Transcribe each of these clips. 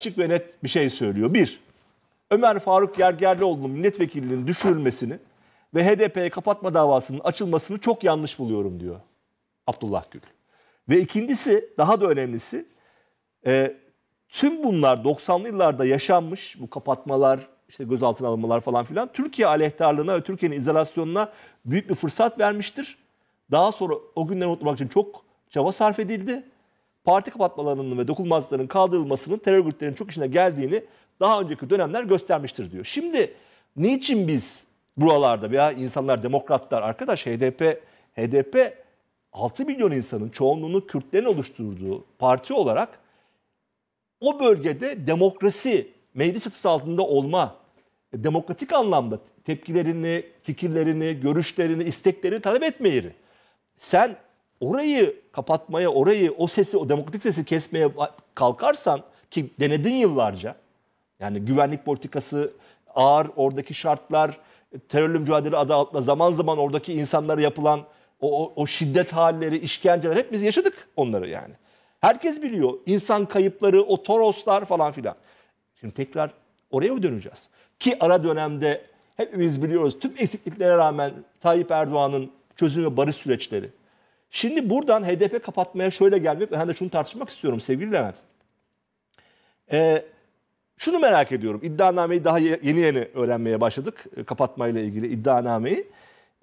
açık ve net bir şey söylüyor. Bir, Ömer Faruk Yergerlioğlu'nun milletvekilinin düşürülmesini ve HDP'ye kapatma davasının açılmasını çok yanlış buluyorum diyor Abdullah Gül. Ve ikincisi daha da önemlisi e, tüm bunlar 90'lı yıllarda yaşanmış bu kapatmalar işte gözaltına alınmalar falan filan Türkiye aleyhtarlığına ve Türkiye'nin izolasyonuna büyük bir fırsat vermiştir. Daha sonra o günleri unutmak için çok çaba sarf edildi parti kapatmalarının ve dokunmazlıkların kaldırılmasının terör örgütlerinin çok işine geldiğini daha önceki dönemler göstermiştir diyor. Şimdi niçin biz buralarda veya insanlar demokratlar arkadaş HDP HDP 6 milyon insanın çoğunluğunu Kürtlerin oluşturduğu parti olarak o bölgede demokrasi meclis çatısı altında olma demokratik anlamda tepkilerini, fikirlerini, görüşlerini, isteklerini talep etmeyeri. Sen orayı kapatmaya, orayı o sesi, o demokratik sesi kesmeye kalkarsan ki denedin yıllarca. Yani güvenlik politikası ağır, oradaki şartlar, terörle mücadele adı altında zaman zaman oradaki insanlara yapılan o, o, o şiddet halleri, işkenceler hep biz yaşadık onları yani. Herkes biliyor insan kayıpları, o toroslar falan filan. Şimdi tekrar oraya mı döneceğiz? Ki ara dönemde hepimiz biliyoruz tüm eksikliklere rağmen Tayyip Erdoğan'ın çözüm ve barış süreçleri Şimdi buradan HDP kapatmaya şöyle gelmek ve ben de şunu tartışmak istiyorum sevgili Levent. Ee, şunu merak ediyorum. İddianameyi daha yeni yeni öğrenmeye başladık. E, kapatmayla ilgili iddianameyi.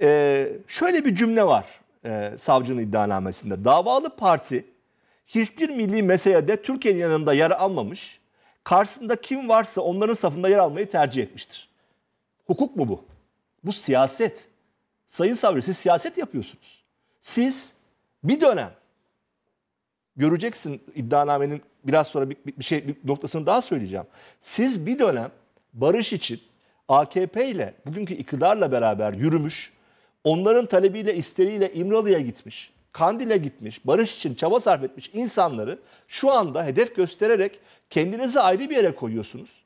Ee, şöyle bir cümle var e, savcının iddianamesinde. Davalı parti hiçbir milli meselede Türkiye'nin yanında yer almamış, karşısında kim varsa onların safında yer almayı tercih etmiştir. Hukuk mu bu? Bu siyaset. Sayın savcı siz siyaset yapıyorsunuz. Siz bir dönem göreceksin iddianamenin biraz sonra bir, bir şey bir noktasını daha söyleyeceğim. Siz bir dönem barış için AKP ile bugünkü iktidarla beraber yürümüş, onların talebiyle isteğiyle İmralı'ya gitmiş, Kandil'e gitmiş, barış için çaba sarf etmiş insanları şu anda hedef göstererek kendinizi ayrı bir yere koyuyorsunuz.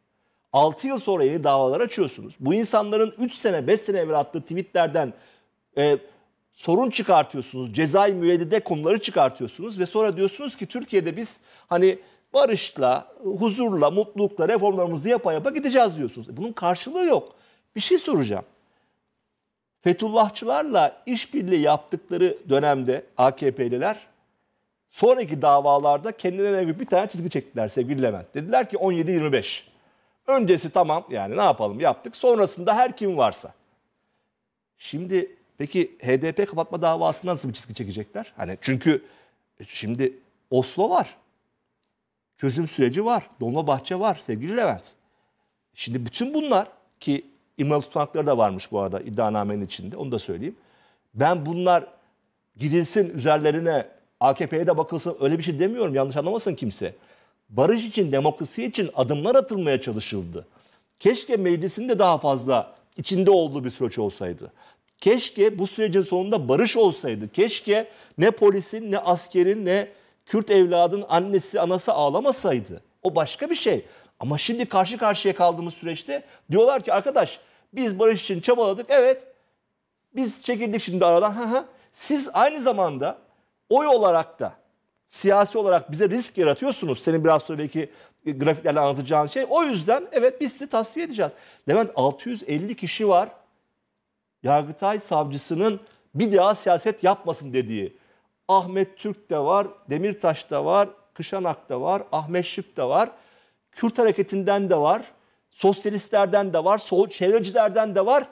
6 yıl sonra yeni davalar açıyorsunuz. Bu insanların 3 sene 5 sene evvel attığı tweetlerden e, sorun çıkartıyorsunuz. Cezai müeyyide konuları çıkartıyorsunuz ve sonra diyorsunuz ki Türkiye'de biz hani barışla, huzurla, mutlulukla reformlarımızı yapa yapa gideceğiz diyorsunuz. E, bunun karşılığı yok. Bir şey soracağım. Fetullahçılarla işbirliği yaptıkları dönemde AKP'liler sonraki davalarda kendilerine bir tane çizgi çektiler sevgili Levent. Dediler ki 17-25. Öncesi tamam yani ne yapalım yaptık. Sonrasında her kim varsa. Şimdi Peki HDP kapatma davasında nasıl bir çizgi çekecekler? Hani çünkü e, şimdi Oslo var. Çözüm süreci var. Dolmabahçe var sevgili Levent. Şimdi bütün bunlar ki İmalı tutanakları da varmış bu arada iddianamenin içinde onu da söyleyeyim. Ben bunlar gidilsin üzerlerine AKP'ye de bakılsın öyle bir şey demiyorum yanlış anlamasın kimse. Barış için demokrasi için adımlar atılmaya çalışıldı. Keşke meclisin de daha fazla içinde olduğu bir süreç olsaydı. Keşke bu sürecin sonunda barış olsaydı. Keşke ne polisin, ne askerin, ne Kürt evladın annesi, anası ağlamasaydı. O başka bir şey. Ama şimdi karşı karşıya kaldığımız süreçte diyorlar ki arkadaş biz barış için çabaladık. Evet biz çekildik şimdi aradan. Siz aynı zamanda oy olarak da siyasi olarak bize risk yaratıyorsunuz. Senin biraz sonra belki grafiklerle anlatacağın şey. O yüzden evet biz sizi tasfiye edeceğiz. Levent 650 kişi var. Yargıtay savcısının bir daha siyaset yapmasın dediği. Ahmet Türk de var, Demirtaş da var, Kışanak da var, Ahmet Şık da var. Kürt hareketinden de var, sosyalistlerden de var, sol çevrecilerden de var.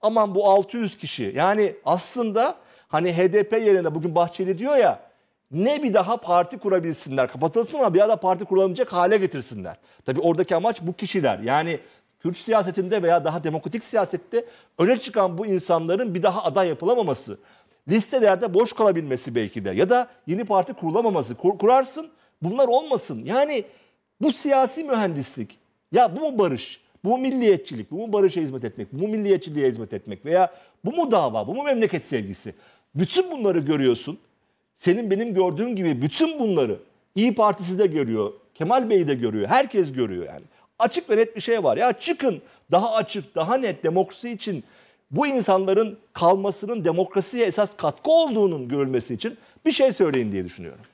Aman bu 600 kişi. Yani aslında hani HDP yerine bugün Bahçeli diyor ya ne bir daha parti kurabilsinler. Kapatılsın ama bir daha parti kurulamayacak hale getirsinler. Tabii oradaki amaç bu kişiler. Yani Kürt siyasetinde veya daha demokratik siyasette öne çıkan bu insanların bir daha aday yapılamaması, listelerde boş kalabilmesi belki de ya da yeni parti kurulamaması, kur, kurarsın bunlar olmasın. Yani bu siyasi mühendislik ya bu mu barış, bu mu milliyetçilik, bu mu barışa hizmet etmek, bu mu milliyetçiliğe hizmet etmek veya bu mu dava, bu mu memleket sevgisi. Bütün bunları görüyorsun. Senin benim gördüğüm gibi bütün bunları İyi Partisi de görüyor, Kemal Bey de görüyor, herkes görüyor yani. Açık ve net bir şey var. Ya çıkın daha açık, daha net demokrasi için bu insanların kalmasının demokrasiye esas katkı olduğunun görülmesi için bir şey söyleyin diye düşünüyorum.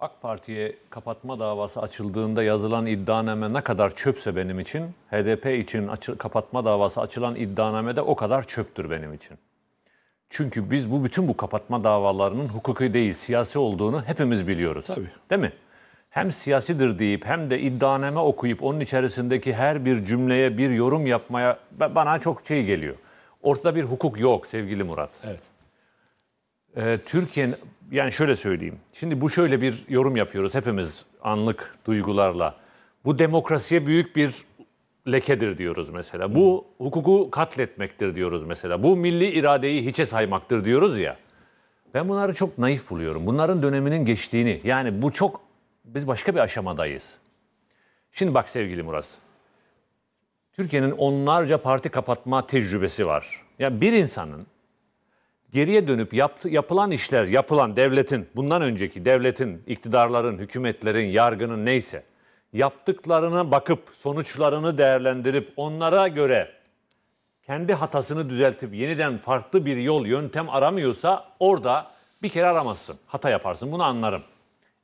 AK Parti'ye kapatma davası açıldığında yazılan iddianame ne kadar çöpse benim için, HDP için açı, kapatma davası açılan iddianame de o kadar çöptür benim için. Çünkü biz bu bütün bu kapatma davalarının hukuki değil, siyasi olduğunu hepimiz biliyoruz. Tabii. Değil mi? hem siyasidir deyip hem de iddianame okuyup onun içerisindeki her bir cümleye bir yorum yapmaya bana çok şey geliyor. Ortada bir hukuk yok sevgili Murat. Evet. Ee, Türkiye'nin yani şöyle söyleyeyim. Şimdi bu şöyle bir yorum yapıyoruz hepimiz anlık duygularla. Bu demokrasiye büyük bir lekedir diyoruz mesela. Bu hukuku katletmektir diyoruz mesela. Bu milli iradeyi hiçe saymaktır diyoruz ya. Ben bunları çok naif buluyorum. Bunların döneminin geçtiğini yani bu çok biz başka bir aşamadayız. Şimdi bak sevgili Murat. Türkiye'nin onlarca parti kapatma tecrübesi var. Yani bir insanın geriye dönüp yaptı, yapılan işler, yapılan devletin, bundan önceki devletin, iktidarların, hükümetlerin, yargının neyse yaptıklarına bakıp sonuçlarını değerlendirip onlara göre kendi hatasını düzeltip yeniden farklı bir yol, yöntem aramıyorsa orada bir kere aramazsın. Hata yaparsın. Bunu anlarım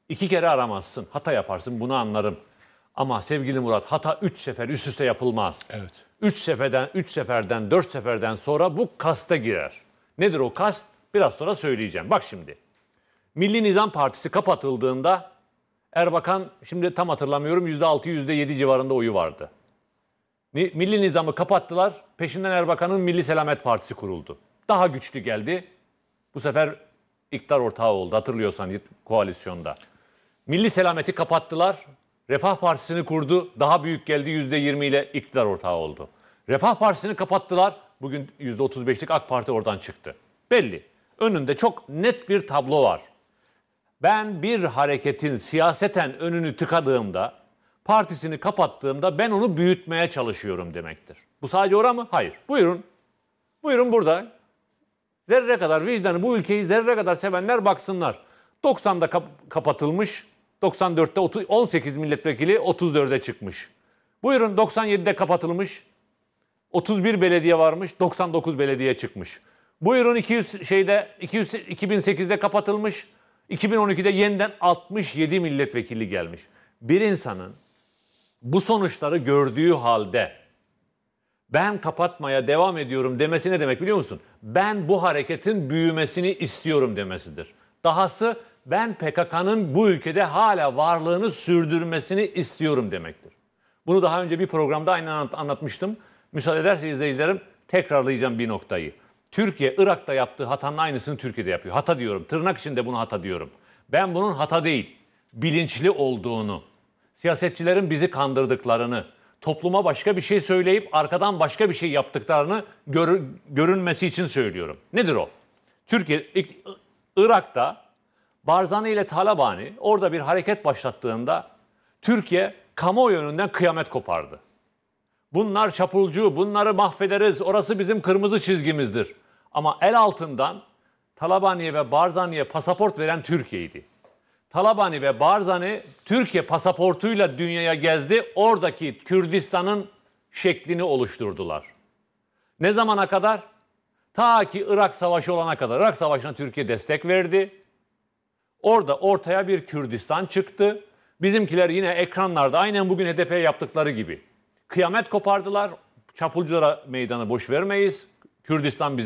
iki kere aramazsın. Hata yaparsın bunu anlarım. Ama sevgili Murat hata üç sefer üst üste yapılmaz. Evet. Üç seferden, üç seferden, dört seferden sonra bu kasta girer. Nedir o kast? Biraz sonra söyleyeceğim. Bak şimdi. Milli Nizam Partisi kapatıldığında Erbakan şimdi tam hatırlamıyorum %6 %7 civarında oyu vardı. Milli Nizam'ı kapattılar. Peşinden Erbakan'ın Milli Selamet Partisi kuruldu. Daha güçlü geldi. Bu sefer iktidar ortağı oldu hatırlıyorsan koalisyonda. Milli selameti kapattılar. Refah Partisi'ni kurdu. Daha büyük geldi %20 ile iktidar ortağı oldu. Refah Partisi'ni kapattılar. Bugün %35'lik AK Parti oradan çıktı. Belli. Önünde çok net bir tablo var. Ben bir hareketin siyaseten önünü tıkadığımda, partisini kapattığımda ben onu büyütmeye çalışıyorum demektir. Bu sadece oran mı? Hayır. Buyurun. Buyurun burada. Zerre kadar vicdanı bu ülkeyi zerre kadar sevenler baksınlar. 90'da kap- kapatılmış, 94'te 30, 18 milletvekili 34'e çıkmış. Buyurun 97'de kapatılmış. 31 belediye varmış, 99 belediye çıkmış. Buyurun 200 şeyde 200 2008'de kapatılmış. 2012'de yeniden 67 milletvekili gelmiş. Bir insanın bu sonuçları gördüğü halde ben kapatmaya devam ediyorum demesi ne demek biliyor musun? Ben bu hareketin büyümesini istiyorum demesidir. Dahası ben PKK'nın bu ülkede hala varlığını sürdürmesini istiyorum demektir. Bunu daha önce bir programda aynı anlatmıştım. Müsaade ederse izleyicilerim tekrarlayacağım bir noktayı. Türkiye Irak'ta yaptığı hatanın aynısını Türkiye'de yapıyor. Hata diyorum. Tırnak içinde bunu hata diyorum. Ben bunun hata değil, bilinçli olduğunu, siyasetçilerin bizi kandırdıklarını, topluma başka bir şey söyleyip arkadan başka bir şey yaptıklarını gör, görünmesi için söylüyorum. Nedir o? Türkiye Irak'ta Barzani ile Talabani orada bir hareket başlattığında Türkiye kamuoyu önünden kıyamet kopardı. Bunlar çapulcu, bunları mahvederiz, orası bizim kırmızı çizgimizdir. Ama el altından Talabani'ye ve Barzani'ye pasaport veren Türkiye'ydi. Talabani ve Barzani Türkiye pasaportuyla dünyaya gezdi. Oradaki Kürdistan'ın şeklini oluşturdular. Ne zamana kadar? Ta ki Irak Savaşı olana kadar. Irak Savaşı'na Türkiye destek verdi. Orada ortaya bir Kürdistan çıktı. Bizimkiler yine ekranlarda aynen bugün HDP yaptıkları gibi. Kıyamet kopardılar. Çapulculara meydanı boş vermeyiz. Kürdistan bizim.